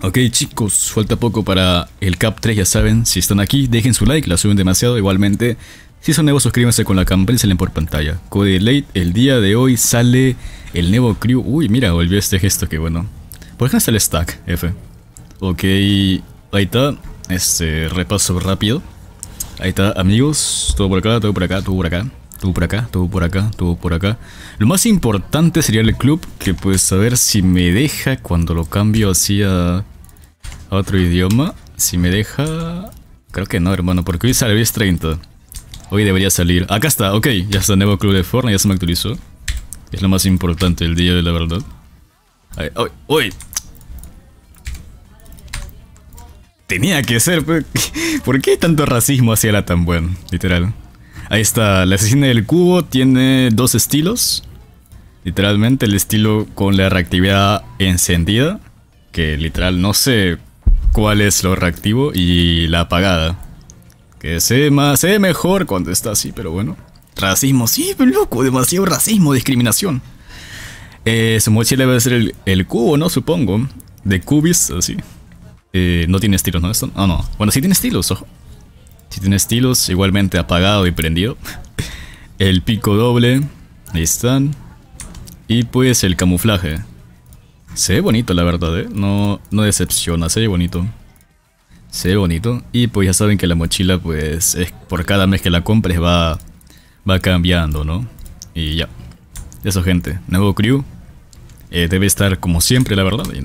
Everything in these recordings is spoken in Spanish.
Ok chicos, falta poco para el Cap 3, ya saben, si están aquí dejen su like, la suben demasiado, igualmente si son nuevos suscríbanse con la campana y salen por pantalla. Code el día de hoy sale el nuevo crew, uy mira, volvió este gesto, que bueno. ¿Por ejemplo, está el stack, F? Ok, ahí está, este repaso rápido. Ahí está amigos, todo por acá, todo por acá, todo por acá. Tuvo por acá, tuvo por acá, tuvo por acá. Lo más importante sería el club, que pues saber si me deja cuando lo cambio así a, otro idioma. Si me deja... Creo que no, hermano, porque hoy sale 30. Hoy debería salir. Acá está, ok. Ya está nuevo club de Fortnite, ya se me actualizó. Es lo más importante el día de la verdad. Ay, hoy, Tenía que ser, pues. ¿por qué tanto racismo hacia la tan buena, Literal. Ahí está, la asesina del cubo tiene dos estilos. Literalmente el estilo con la reactividad encendida, que literal no sé cuál es lo reactivo, y la apagada. Que se más, mejor cuando está así, pero bueno. Racismo, sí, loco, demasiado racismo, discriminación. Eh, su mochila debe ser el, cubo, ¿no? Supongo. De cubis, así. Eh, no tiene estilos, ¿no? Esto, no. Ah, bueno, sí tiene estilos, ojo tiene estilos, igualmente apagado y prendido. El pico doble, ahí están. Y pues el camuflaje. Se ve bonito, la verdad, ¿eh? No, no decepciona, se ve bonito. Se ve bonito. Y pues ya saben que la mochila, pues, es, por cada mes que la compres va, va cambiando, ¿no? Y ya. Eso, gente. Nuevo crew. Eh, debe estar como siempre, la verdad. Y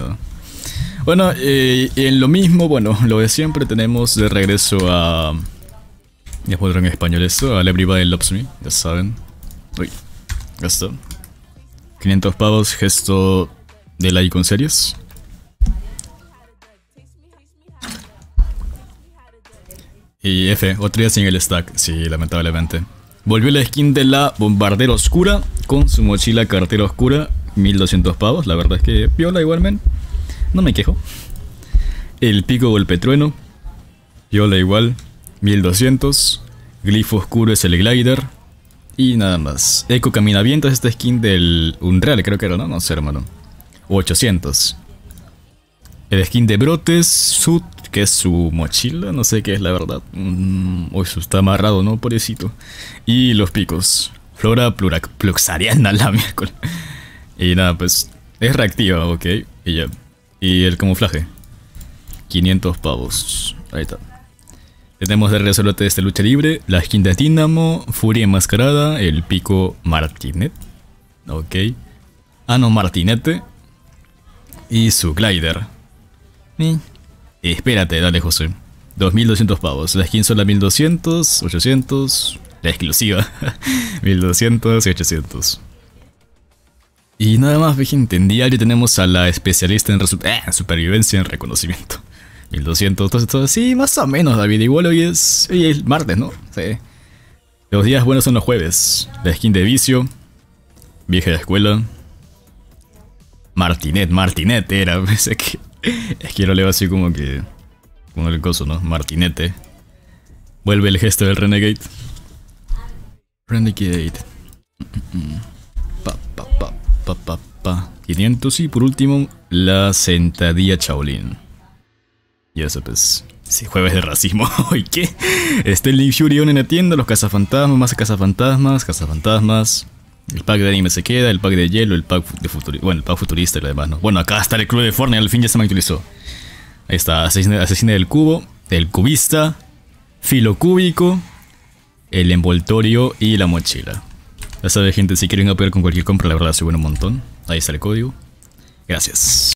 Bueno, eh, en lo mismo, bueno, lo de siempre tenemos de regreso a... Ya puedo en español esto. la Everybody Loves Me, ya saben. Uy, gasto 500 pavos, gesto de del con series. Y F, otro día sin el stack. Sí, lamentablemente. Volvió la skin de la bombardera oscura con su mochila cartera oscura. 1200 pavos, la verdad es que igual igualmente. No me quejo. El pico golpe trueno. Viola igual. 1200. Glifo oscuro es el glider. Y nada más. Eco Caminaviento es esta skin del Unreal, creo que era, ¿no? No sé, hermano. 800. El skin de Brotes, Sud, que es su mochila, no sé qué es la verdad. Mm, uy, está amarrado, ¿no? Pobrecito. Y los picos. Flora plurac, pluxariana, la miércoles. Y nada, pues es reactiva, ok. Y ya. Y el camuflaje. 500 pavos. Ahí está. Tenemos de resolvete de esta lucha libre, la skin de Dynamo, Furia Enmascarada, el pico Martinet. Ok. Ano ah, Martinete. Y su glider. Espérate, dale José. 2200 pavos. La skin sola 1200, 800. La exclusiva. 1200 y 800. Y nada más, gente, en diario tenemos a la especialista en, eh, supervivencia en reconocimiento. 1200, entonces sí, más o menos, David. Igual hoy es, martes, ¿no? Sí. Los días buenos son los jueves. La skin de vicio. Vieja de escuela. Martinet, Martinet era. Pues, es que, es que leo así como que. Como el coso, ¿no? Martinete. Vuelve el gesto del Renegade. Renegade. Pa, pa, pa, pa, pa, 500 y por último, la sentadilla Chaolin. Y eso pues, si jueves de racismo, ¿y qué? Está el Fury en la tienda, los cazafantasmas, más cazafantasmas, cazafantasmas. El pack de anime se queda, el pack de hielo, el pack de futurista, bueno, el pack futurista y lo demás, ¿no? Bueno, acá está el club de Fortnite, al fin ya se me actualizó. Ahí está, asesina, del cubo, el cubista, filo cúbico, el envoltorio y la mochila. Ya sabes, gente, si quieren apoyar con cualquier compra, la verdad bueno un montón. Ahí está el código. Gracias.